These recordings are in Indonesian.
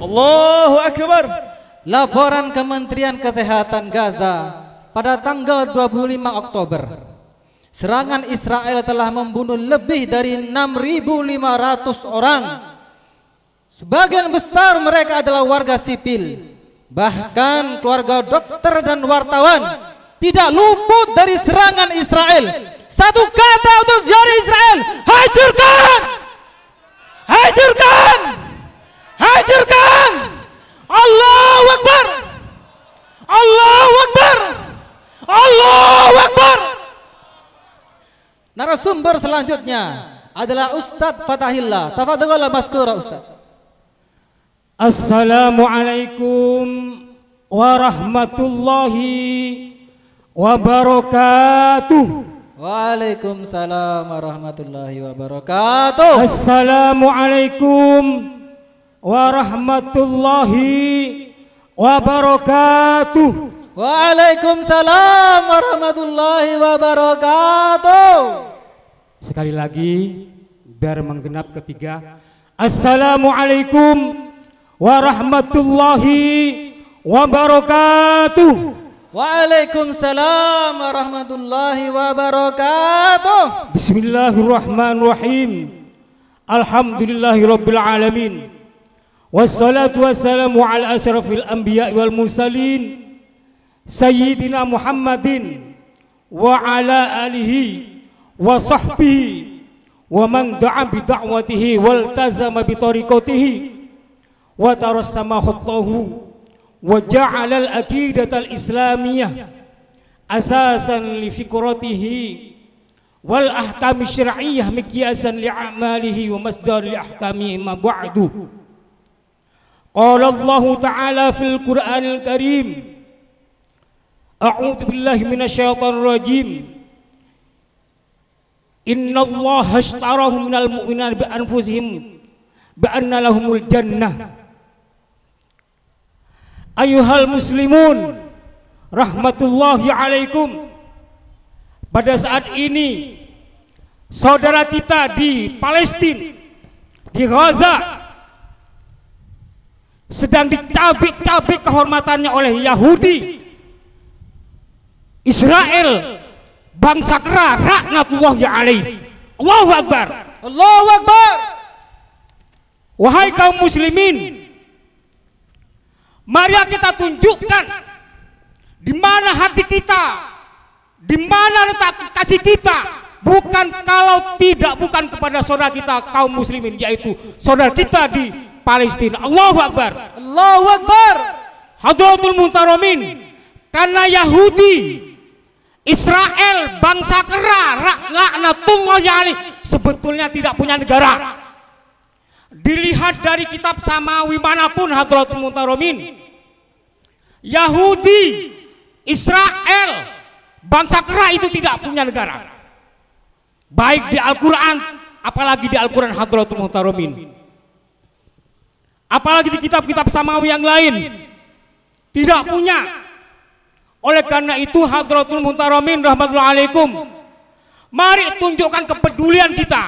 Allahu Akbar. Laporan Kementerian Kesehatan Gaza pada tanggal 25 Oktober. Serangan Israel telah membunuh lebih dari 6.500 orang. Sebagian besar mereka adalah warga sipil. Bahkan keluarga dokter dan wartawan tidak luput dari serangan Israel. Satu kata untuk sejarah Israel, narasumber selanjutnya adalah Ustadz Fatahillah. Tafadhol maskura Ustadz. Assalamualaikum warahmatullahi wabarakatuh. Waalaikumsalam warahmatullahi wabarakatuh. Assalamualaikum warahmatullahi wabarakatuh. Waalaikumsalam warahmatullahi wabarakatuh. Sekali lagi biar menggenap ketiga. Assalamualaikum warahmatullahi wabarakatuh. Waalaikumsalam warahmatullahi wabarakatuh. Bismillahirrahmanirrahim. Alhamdulillahirabbil alamin. Wassalatu wassalamu ala asrafil anbiya wal mursalin sayyidina Muhammadin wa ala alihi وصحبه ومن دعا بدعوته والتزم بطريقته وترسم خطه وجعل الأكيدة الإسلامية أساسا لفكرته والأحكام الشرعية مقياسا لأعماله ومصدر لأحكامه ما بعد قال الله تعالى في القرآن الكريم أعوذ بالله من الشيطان الرجيم Inna Allah ashtarahu minal mu'minina bi anfusihim bi anna lahumul jannah. Ayuhal muslimun rahmatullahi alaikum. Pada saat ini saudara kita di Palestina di Gaza sedang dicabik-cabik kehormatannya oleh Yahudi, Israel, bangsa kera rakyat Allah ya alaih Allahu Akbar Allahu Akbar wahai kaum muslimin mari kita tunjukkan di mana hati kita di mana letak kasih kita bukan kalau tidak bukan kepada saudara kita kaum muslimin yaitu saudara kita di Palestina Allahu Akbar Allahu Akbar Hadratul Muntaramin karena Yahudi Israel bangsa kera sebetulnya tidak punya negara dilihat dari kitab samawi manapun hadratul mutaromin Yahudi Israel bangsa kera itu tidak punya negara baik di Al-Quran apalagi di Al-Quran hadratul apalagi di kitab-kitab samawi yang lain tidak punya oleh karena itu Hadratul Muntaramin rahmatullah Mari tunjukkan kepedulian kita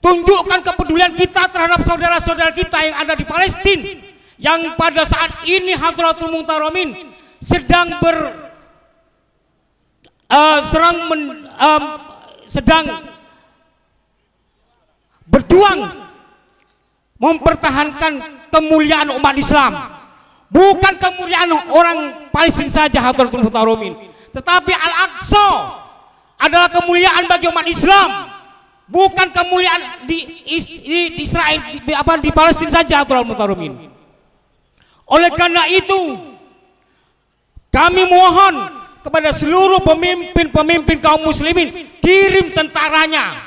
Tunjukkan kepedulian kita terhadap saudara-saudara kita yang ada di Palestina Yang pada saat ini Hadratul Muntaramin sedang ber uh, serang men, um, sedang berjuang mempertahankan kemuliaan umat Islam. Bukan kemuliaan orang Palestina saja Hadratul Mutaromin, tetapi Al-Aqsa adalah kemuliaan bagi umat Islam. Bukan kemuliaan di, di, di Israel di, apa di Palestina saja Hadratul Mutaromin. Oleh karena itu kami mohon kepada seluruh pemimpin-pemimpin kaum muslimin kirim tentaranya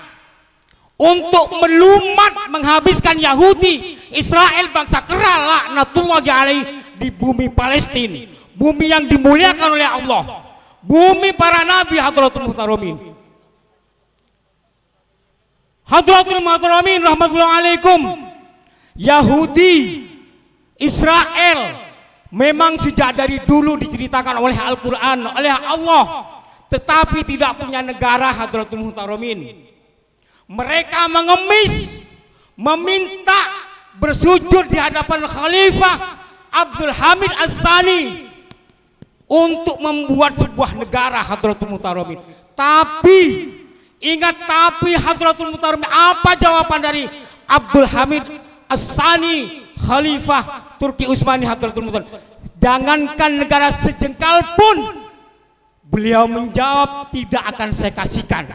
untuk melumat menghabiskan Yahudi Israel bangsa Kerala laknatullah alaih di bumi Palestina bumi yang dimuliakan oleh Allah bumi para nabi hadratul muhtaramin hadratul muhtaramin rahmatullah alaikum Yahudi Israel memang sejak dari dulu diceritakan oleh Al-Quran, oleh Allah, tetapi tidak punya negara Hadratul Muhtaramin. Mereka mengemis, meminta bersujud di hadapan Khalifah Abdul Hamid Asani untuk membuat sebuah negara Hadratul Mutaromin. Tapi ingat tapi Hadratul Mutaromin apa jawaban dari Abdul Hamid Asani, Khalifah Turki Utsmani Hadratul Mutaromin. Jangankan negara sejengkal pun beliau menjawab tidak akan saya kasihkan.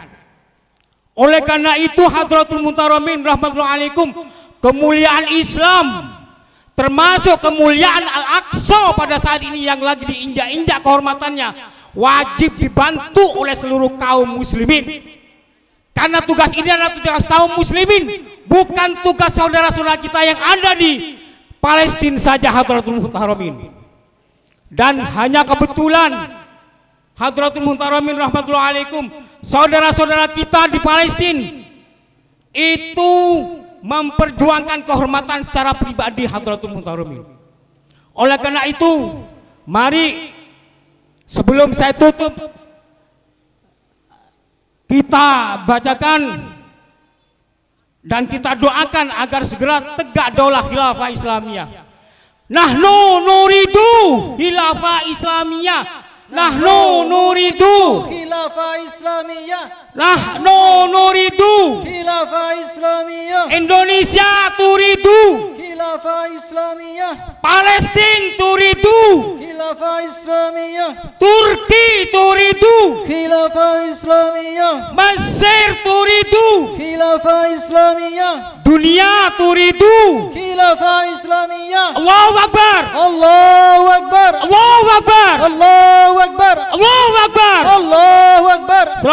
Oleh karena itu Hadratul Mutaromin rahmatullahi alaikum kemuliaan Islam termasuk kemuliaan Al-Aqsa pada saat ini yang lagi diinjak-injak kehormatannya wajib dibantu oleh seluruh kaum muslimin karena tugas ini adalah tugas kaum muslimin bukan tugas saudara-saudara kita yang ada di Palestina saja Hadratul Muhtaramin dan hanya kebetulan Hadratul Muhtaramin rahmatullahi alaikum saudara-saudara kita di Palestina itu memperjuangkan kehormatan secara pribadi Hadratul Muntarumin. Oleh karena itu, mari sebelum saya tutup kita bacakan dan kita doakan agar segera tegak daulah khilafah Islamiyah. Nahnu nuridu khilafah Islamiyah. Nahnu nuridu Khilafah Islamiyah. Lah Nahnu nuridu. Khilafah Islamiyah. Indonesia turidu. Khilafah Islamiyah. Palestin turidu. Khilafah Islamiyah. Turki turidu. Khilafah Islamiyah. Mesir turidu. Khilafah Islamiyah. Dunia turidu. Khilafah Islamiyah. Allahu Akbar. Allah